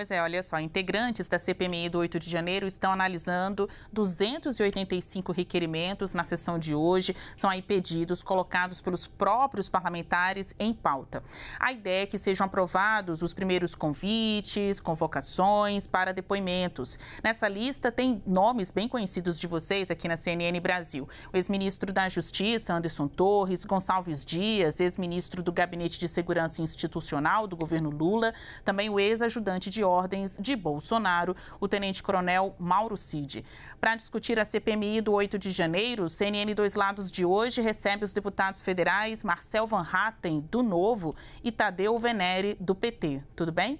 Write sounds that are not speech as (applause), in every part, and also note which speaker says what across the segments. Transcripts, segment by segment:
Speaker 1: Pois é, olha só, integrantes da CPMI do 8 de janeiro estão analisando 285 requerimentos na sessão de hoje. São aí pedidos colocados pelos próprios parlamentares em pauta. A ideia é que sejam aprovados os primeiros convites, convocações para depoimentos. Nessa lista tem nomes bem conhecidos de vocês aqui na CNN Brasil. O ex-ministro da Justiça, Anderson Torres, Gonçalves Dias, ex-ministro do Gabinete de Segurança Institucional do governo Lula, também o ex-ajudante de ordens de Bolsonaro, o tenente-coronel Mauro Cid. Para discutir a CPMI do 8 de janeiro, o CNN Dois Lados de hoje recebe os deputados federais Marcel Van Hatten, do Novo, e Tadeu Venere, do PT. Tudo bem?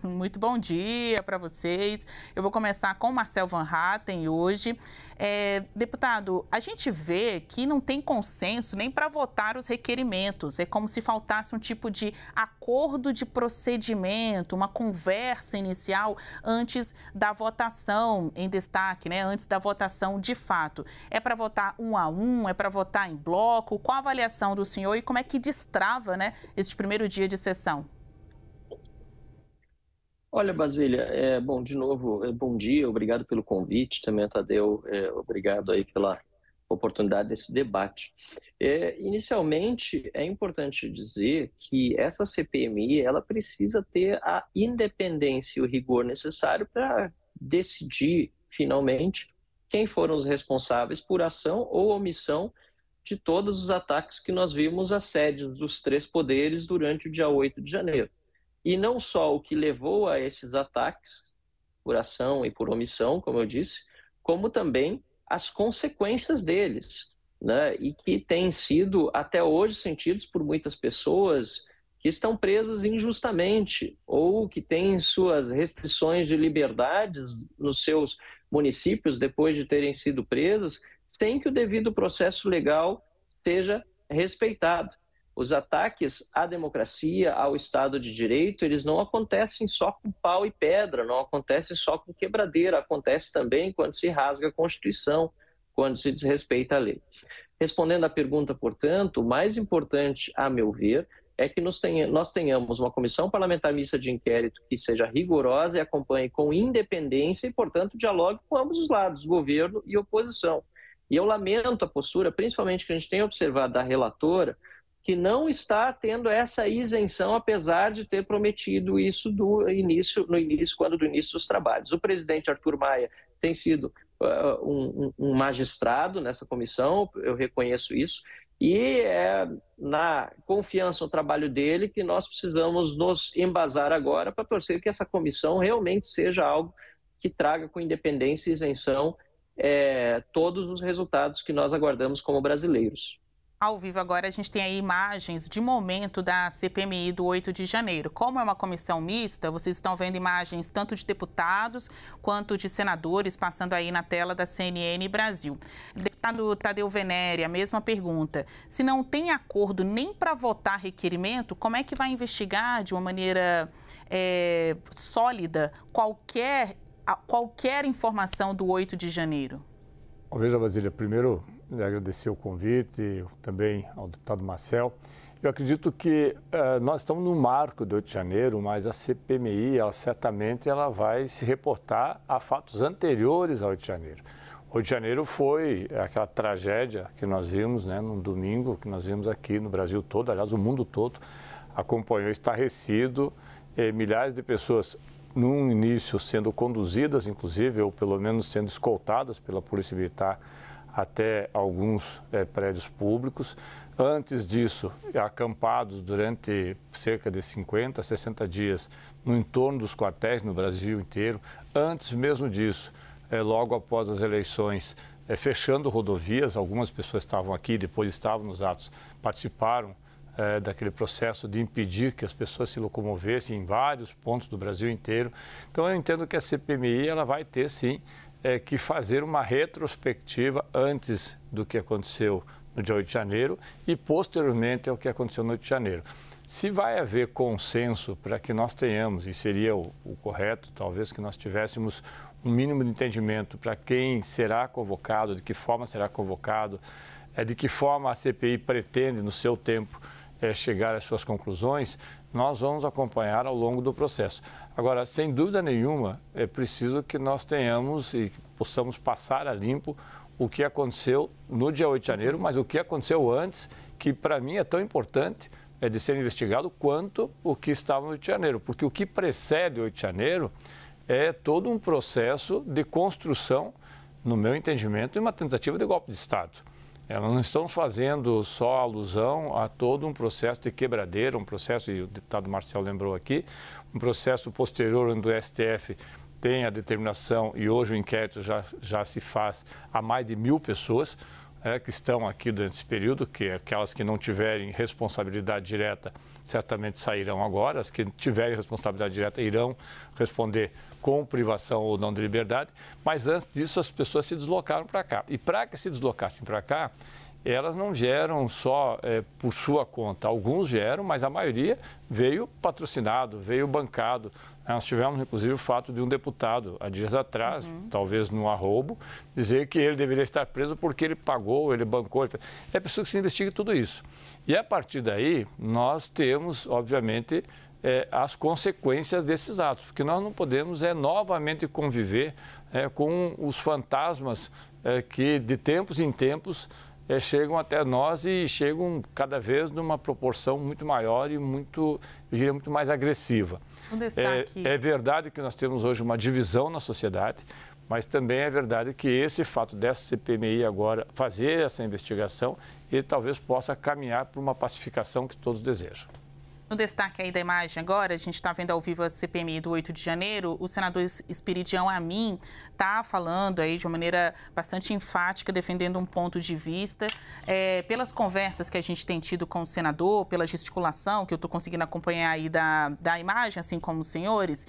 Speaker 1: (laughs) Muito bom dia para vocês. Eu vou começar com Marcel Van Hatten hoje. É, deputado, a gente vê que não tem consenso nem para votar os requerimentos. É como se faltasse um tipo de acordo de procedimento, uma conversa inicial antes da votação em destaque, né? Antes da votação de fato. É para votar um a um? É para votar em bloco? Qual a avaliação do senhor e como é que destrava, né? Este primeiro dia de sessão?
Speaker 2: Olha, Basília, é, bom, de novo, é, bom dia, obrigado pelo convite, também, Tadeu, é, obrigado aí pela oportunidade desse debate. É, inicialmente, é importante dizer que essa CPMI, ela precisa ter a independência e o rigor necessário para decidir, finalmente, quem foram os responsáveis por ação ou omissão de todos os ataques que nós vimos às sedes dos três poderes durante o dia 8 de janeiro e não só o que levou a esses ataques, por ação e por omissão, como eu disse, como também as consequências deles, né? e que têm sido até hoje sentidos por muitas pessoas que estão presas injustamente ou que têm suas restrições de liberdades nos seus municípios depois de terem sido presas, sem que o devido processo legal seja respeitado. Os ataques à democracia, ao Estado de Direito, eles não acontecem só com pau e pedra, não acontecem só com quebradeira, acontece também quando se rasga a Constituição, quando se desrespeita a lei. Respondendo à pergunta, portanto, o mais importante, a meu ver, é que nós tenhamos uma comissão parlamentar mista de inquérito que seja rigorosa e acompanhe com independência e, portanto, dialogue com ambos os lados, governo e oposição. E eu lamento a postura, principalmente que a gente tem observado da relatora, que não está tendo essa isenção, apesar de ter prometido isso do início, no início, quando do início dos trabalhos. O presidente Arthur Maia tem sido uh, um, um, magistrado nessa comissão, eu reconheço isso, e é na confiança no trabalho dele que nós precisamos nos embasar agora para torcer que essa comissão realmente seja algo que traga com independência e isenção é, todos os resultados que nós aguardamos como brasileiros.
Speaker 1: Ao vivo agora a gente tem aí imagens de momento da CPMI do 8 de janeiro. Como é uma comissão mista, vocês estão vendo imagens tanto de deputados quanto de senadores passando aí na tela da CNN Brasil. Deputado Tadeu Venere, a mesma pergunta. Se não tem acordo nem para votar requerimento, como é que vai investigar de uma maneira é, sólida qualquer, qualquer informação do 8 de janeiro?
Speaker 3: Veja, Basília, primeiro né, agradecer o convite, também ao deputado Marcel. Eu acredito que uh, nós estamos no marco do 8 de janeiro, mas a CPMI, ela, certamente, ela vai se reportar a fatos anteriores ao 8 de janeiro. O 8 de janeiro foi eh, aquela tragédia que nós vimos, né, num domingo, que nós vimos aqui no Brasil todo, aliás, o mundo todo acompanhou estarrecido eh, milhares de pessoas, num início sendo conduzidas, inclusive, ou pelo menos sendo escoltadas pela Polícia Militar até alguns é, prédios públicos. Antes disso, acampados durante cerca de 50, 60 dias no entorno dos quartéis no Brasil inteiro. Antes mesmo disso, é, logo após as eleições, é, fechando rodovias, algumas pessoas estavam aqui, depois estavam nos atos, participaram é, daquele processo de impedir que as pessoas se locomovessem em vários pontos do Brasil inteiro. Então, eu entendo que a CPMI ela vai ter, sim, é, que fazer uma retrospectiva antes do que aconteceu no dia 8 de janeiro e posteriormente ao que aconteceu no 8 de janeiro. Se vai haver consenso para que nós tenhamos, e seria o, o correto, talvez, que nós tivéssemos um mínimo de entendimento para quem será convocado, de que forma será convocado, é, de que forma a CPI pretende, no seu tempo, é, chegar às suas conclusões, nós vamos acompanhar ao longo do processo. Agora, sem dúvida nenhuma, é preciso que nós tenhamos e possamos passar a limpo o que aconteceu no dia 8 de janeiro, mas o que aconteceu antes, que para mim é tão importante é, de ser investigado quanto o que estava no 8 de janeiro. Porque o que precede o 8 de janeiro é todo um processo de construção, no meu entendimento, de uma tentativa de golpe de Estado. Elas não estão fazendo só alusão a todo um processo de quebradeira, um processo, e o deputado Marcelo lembrou aqui, um processo posterior onde o STF tem a determinação, e hoje o inquérito já, já se faz a mais de mil pessoas é, que estão aqui durante esse período, que aquelas que não tiverem responsabilidade direta certamente sairão agora, as que tiverem responsabilidade direta irão responder com privação ou não de liberdade, mas antes disso as pessoas se deslocaram para cá. E para que se deslocassem para cá, elas não vieram só é, por sua conta. Alguns vieram, mas a maioria veio patrocinado, veio bancado. Nós tivemos, inclusive, o fato de um deputado, há dias atrás, uhum. talvez num arrobo, dizer que ele deveria estar preso porque ele pagou, ele bancou. Ele... É preciso que se investigue tudo isso. E a partir daí, nós temos, obviamente, é, as consequências desses atos, porque nós não podemos é novamente conviver é, com os fantasmas é, que de tempos em tempos é, chegam até nós e chegam cada vez numa proporção muito maior e muito, eu diria, muito mais agressiva. Um é, destaque. é verdade que nós temos hoje uma divisão na sociedade, mas também é verdade que esse fato dessa CPMI agora fazer essa investigação, ele talvez possa caminhar para uma pacificação que todos desejam.
Speaker 1: No destaque aí da imagem agora, a gente está vendo ao vivo a CPMI do 8 de janeiro, o senador Espiridião Amin está falando aí de uma maneira bastante enfática, defendendo um ponto de vista. É, pelas conversas que a gente tem tido com o senador, pela gesticulação que eu estou conseguindo acompanhar aí da, da imagem, assim como os senhores,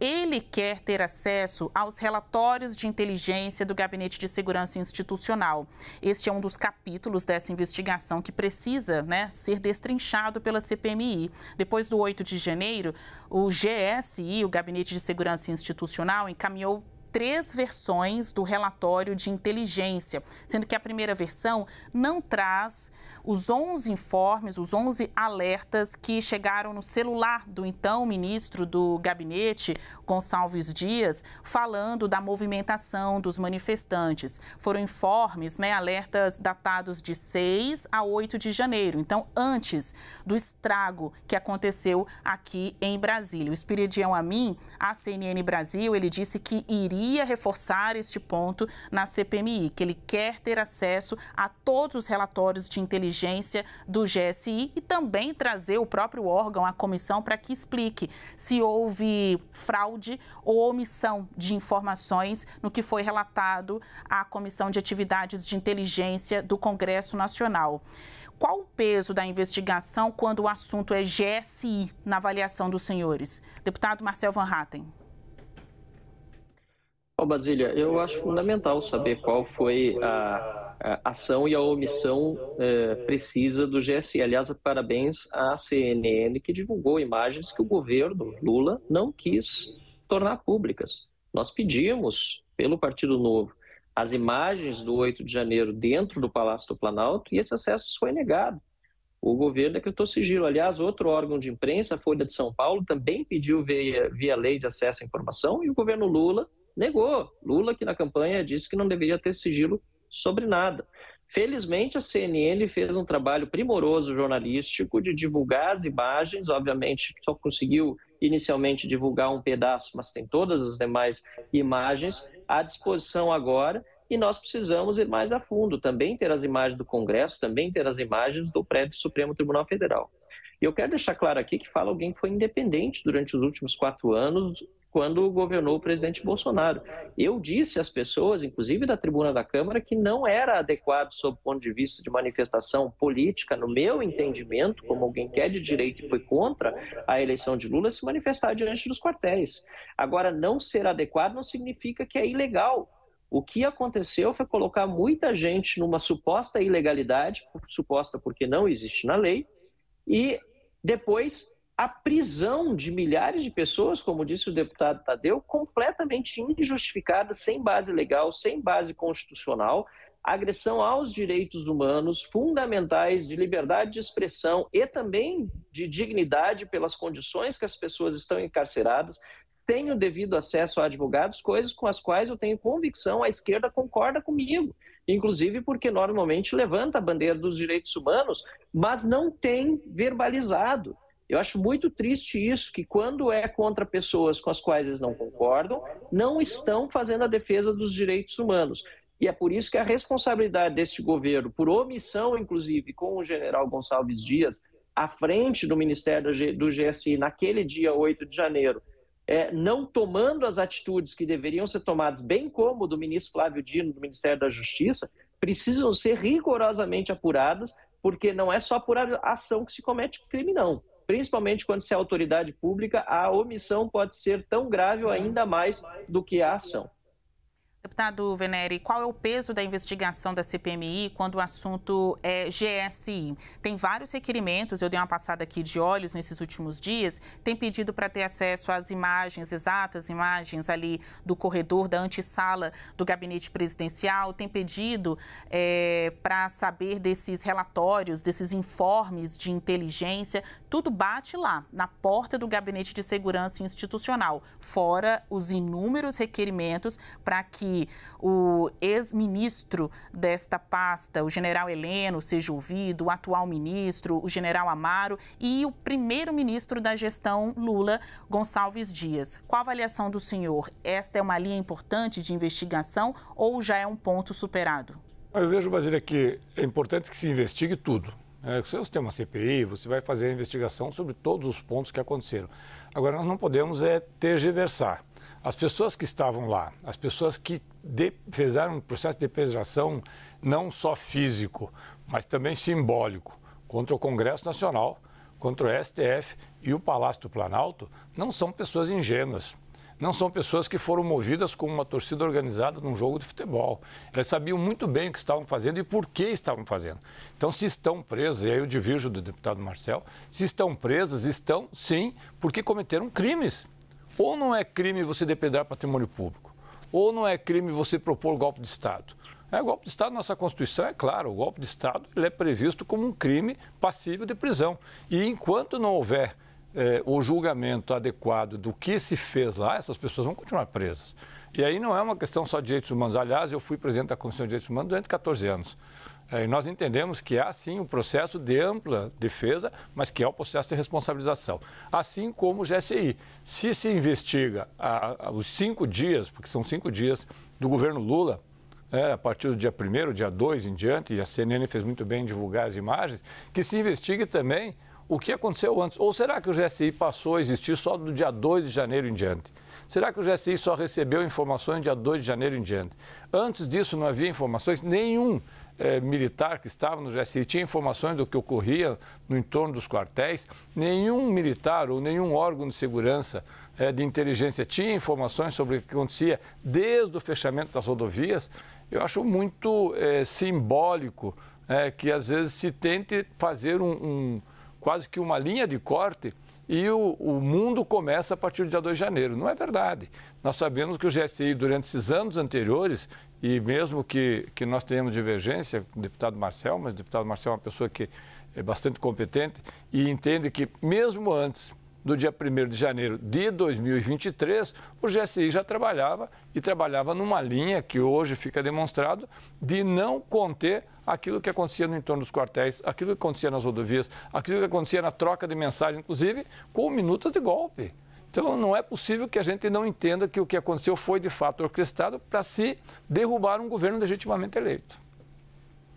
Speaker 1: ele quer ter acesso aos relatórios de inteligência do Gabinete de Segurança Institucional. Este é um dos capítulos dessa investigação que precisa né, ser destrinchado pela CPMI. Depois do 8 de janeiro, o GSI, o Gabinete de Segurança Institucional, encaminhou três versões do relatório de inteligência, sendo que a primeira versão não traz os 11 informes, os 11 alertas que chegaram no celular do então ministro do gabinete, Gonçalves Dias, falando da movimentação dos manifestantes. Foram informes, né, alertas datados de 6 a 8 de janeiro, então antes do estrago que aconteceu aqui em Brasília. O Espiridião Amin, a CNN Brasil, ele disse que iria queria reforçar este ponto na CPMI, que ele quer ter acesso a todos os relatórios de inteligência do GSI e também trazer o próprio órgão à comissão para que explique se houve fraude ou omissão de informações no que foi relatado à Comissão de Atividades de Inteligência do Congresso Nacional. Qual o peso da investigação quando o assunto é GSI na avaliação dos senhores? Deputado Marcel Van Hatten.
Speaker 2: Bom, oh, Basília, eu acho fundamental saber qual foi a, a ação e a omissão é, precisa do GSI. Aliás, parabéns à CNN que divulgou imagens que o governo Lula não quis tornar públicas. Nós pedimos pelo Partido Novo as imagens do 8 de janeiro dentro do Palácio do Planalto e esse acesso foi negado. O governo decretou é sigilo. Aliás, outro órgão de imprensa, a Folha de São Paulo, também pediu via, via lei de acesso à informação e o governo Lula negou. Lula, que na campanha disse que não deveria ter sigilo sobre nada. Felizmente, a CNN fez um trabalho primoroso jornalístico de divulgar as imagens, obviamente, só conseguiu inicialmente divulgar um pedaço, mas tem todas as demais imagens à disposição agora. E nós precisamos ir mais a fundo, também ter as imagens do Congresso, também ter as imagens do prédio do Supremo Tribunal Federal. E eu quero deixar claro aqui que fala alguém que foi independente durante os últimos quatro anos, quando governou o presidente Bolsonaro. Eu disse às pessoas, inclusive da tribuna da Câmara, que não era adequado, sob o ponto de vista de manifestação política, no meu entendimento, como alguém que é de direito e foi contra a eleição de Lula, se manifestar diante dos quartéis. Agora, não ser adequado não significa que é ilegal. O que aconteceu foi colocar muita gente numa suposta ilegalidade, suposta porque não existe na lei, e depois a prisão de milhares de pessoas, como disse o deputado Tadeu, completamente injustificada, sem base legal, sem base constitucional, agressão aos direitos humanos fundamentais de liberdade de expressão e também de dignidade pelas condições que as pessoas estão encarceradas, sem o devido acesso a advogados, coisas com as quais eu tenho convicção, a esquerda concorda comigo, inclusive porque normalmente levanta a bandeira dos direitos humanos, mas não tem verbalizado eu acho muito triste isso, que quando é contra pessoas com as quais eles não concordam, não estão fazendo a defesa dos direitos humanos. E é por isso que a responsabilidade deste governo, por omissão, inclusive, com o general Gonçalves Dias, à frente do Ministério do GSI, naquele dia 8 de janeiro, é, não tomando as atitudes que deveriam ser tomadas, bem como do ministro Flávio Dino, do Ministério da Justiça, precisam ser rigorosamente apuradas, porque não é só por ação que se comete crime, não principalmente quando se é autoridade pública, a omissão pode ser tão grave ou uhum. ainda mais do que a ação.
Speaker 1: Deputado Venere, qual é o peso da investigação da CPMI quando o assunto é GSI? Tem vários requerimentos, eu dei uma passada aqui de olhos nesses últimos dias, tem pedido para ter acesso às imagens, exatas imagens ali do corredor, da antessala do gabinete presidencial, tem pedido é, para saber desses relatórios, desses informes de inteligência, tudo bate lá, na porta do gabinete de segurança institucional, fora os inúmeros requerimentos para que o ex-ministro desta pasta, o general Heleno, seja ouvido, o atual ministro, o general Amaro e o primeiro-ministro da gestão Lula, Gonçalves Dias. Qual a avaliação do senhor? Esta é uma linha importante de investigação ou já é um ponto superado?
Speaker 3: Eu vejo, Basília, que é importante que se investigue tudo. se né? você tem uma CPI, você vai fazer a investigação sobre todos os pontos que aconteceram. Agora, nós não podemos é tergiversar as pessoas que estavam lá, as pessoas que de, fizeram um processo de penetração não só físico, mas também simbólico, contra o Congresso Nacional, contra o STF e o Palácio do Planalto, não são pessoas ingênuas. Não são pessoas que foram movidas como uma torcida organizada num jogo de futebol. Elas sabiam muito bem o que estavam fazendo e por que estavam fazendo. Então, se estão presas, e aí eu divirjo do deputado Marcel, se estão presas, estão sim porque cometeram crimes ou não é crime você depredar patrimônio público, ou não é crime você propor golpe de Estado. É, golpe de Estado, nossa Constituição, é claro, o golpe de Estado ele é previsto como um crime passível de prisão. E enquanto não houver é, o julgamento adequado do que se fez lá, essas pessoas vão continuar presas. E aí não é uma questão só de direitos humanos. Aliás, eu fui presidente da Comissão de Direitos Humanos durante 14 anos. É, nós entendemos que há sim um processo de ampla defesa, mas que é o um processo de responsabilização. Assim como o GSI. Se se investiga a, a, os cinco dias, porque são cinco dias do governo Lula, é, a partir do dia 1, dia 2 em diante, e a CNN fez muito bem em divulgar as imagens, que se investigue também o que aconteceu antes. Ou será que o GSI passou a existir só do dia 2 de janeiro em diante? Será que o GSI só recebeu informações dia 2 de janeiro em diante? Antes disso não havia informações nenhum eh, militar que estava no GSI tinha informações do que ocorria no entorno dos quartéis, nenhum militar ou nenhum órgão de segurança eh, de inteligência tinha informações sobre o que acontecia desde o fechamento das rodovias, eu acho muito eh, simbólico que às vezes se tente fazer um, um quase que uma linha de corte e o, o mundo começa a partir do dia 2 de janeiro. Não é verdade. Nós sabemos que o GSI, durante esses anos anteriores, e mesmo que, que nós tenhamos divergência com o deputado Marcel, mas o deputado Marcel é uma pessoa que é bastante competente e entende que, mesmo antes do dia 1 de janeiro de 2023, o GSI já trabalhava e trabalhava numa linha que hoje fica demonstrado de não conter aquilo que acontecia no entorno dos quartéis, aquilo que acontecia nas rodovias, aquilo que acontecia na troca de mensagem, inclusive com minutos de golpe. Então, não é possível que a gente não entenda que o que aconteceu foi de fato orquestrado para se derrubar um governo legitimamente eleito.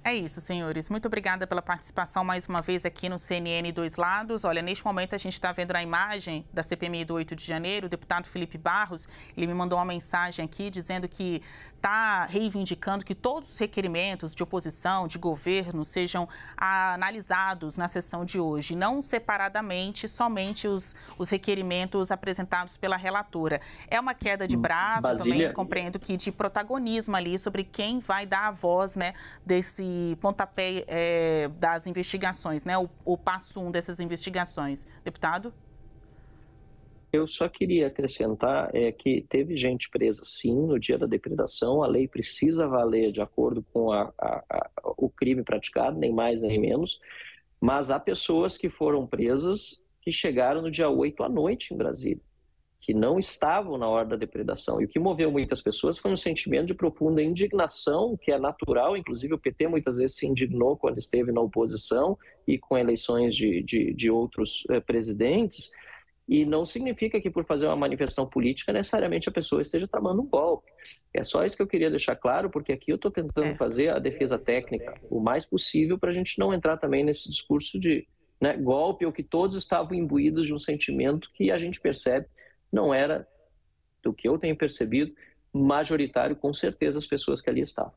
Speaker 1: É isso, senhores. Muito obrigada pela participação mais uma vez aqui no CNN Dois Lados. Olha, neste momento a gente está vendo a imagem da CPMI do 8 de janeiro, o deputado Felipe Barros, ele me mandou uma mensagem aqui dizendo que está reivindicando que todos os requerimentos de oposição, de governo, sejam analisados na sessão de hoje, não separadamente, somente os, os requerimentos apresentados pela relatora. É uma queda de hum, braço, Basília. também compreendo que de protagonismo ali sobre quem vai dar a voz né, desse pontapé é, das investigações, né? O, o passo um dessas investigações, deputado?
Speaker 2: Eu só queria acrescentar é, que teve gente presa sim no dia da depredação. A lei precisa valer de acordo com a, a, a, o crime praticado, nem mais nem menos. Mas há pessoas que foram presas que chegaram no dia 8 à noite em Brasília que não estavam na hora da depredação. E o que moveu muitas pessoas foi um sentimento de profunda indignação, que é natural, inclusive o PT muitas vezes se indignou quando esteve na oposição e com eleições de, de, de outros eh, presidentes, e não significa que por fazer uma manifestação política necessariamente a pessoa esteja tramando um golpe. É só isso que eu queria deixar claro, porque aqui eu estou tentando é. fazer a defesa técnica o mais possível para a gente não entrar também nesse discurso de né, golpe ou que todos estavam imbuídos de um sentimento que a gente percebe não era, do que eu tenho percebido, majoritário, com certeza, as pessoas que ali estavam.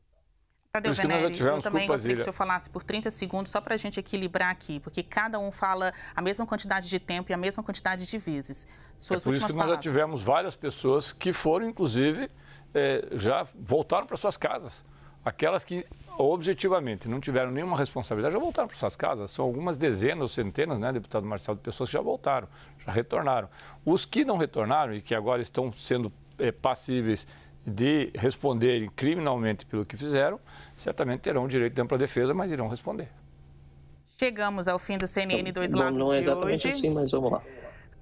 Speaker 2: o
Speaker 1: Venere, eu também gostaria que o senhor falasse por 30 segundos, só para a gente equilibrar aqui, porque cada um fala a mesma quantidade de tempo e a mesma quantidade de vezes. Suas é por isso que palavras. nós já
Speaker 3: tivemos várias pessoas que foram, inclusive, eh, já voltaram para suas casas. Aquelas que objetivamente não tiveram nenhuma responsabilidade já voltaram para suas casas. São algumas dezenas ou centenas, né, deputado Marcelo, de pessoas que já voltaram, já retornaram. Os que não retornaram e que agora estão sendo é, passíveis de responderem criminalmente pelo que fizeram, certamente terão o direito de ampla defesa, mas irão responder.
Speaker 1: Chegamos ao fim do CNN Dois Lados não, não é exatamente de hoje. assim, mas vamos lá.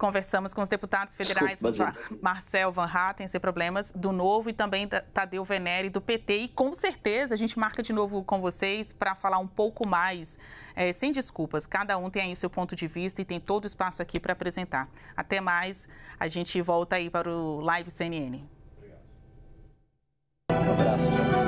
Speaker 1: Conversamos com os deputados federais Desculpa, Marcel Van Hatten, sem problemas, do Novo e também Tadeu Venere, do PT. E com certeza a gente marca de novo com vocês para falar um pouco mais, é, sem desculpas. Cada um tem aí o seu ponto de vista e tem todo o espaço aqui para apresentar. Até mais. A gente volta aí para o Live CNN. Obrigado. Um abraço, tchau.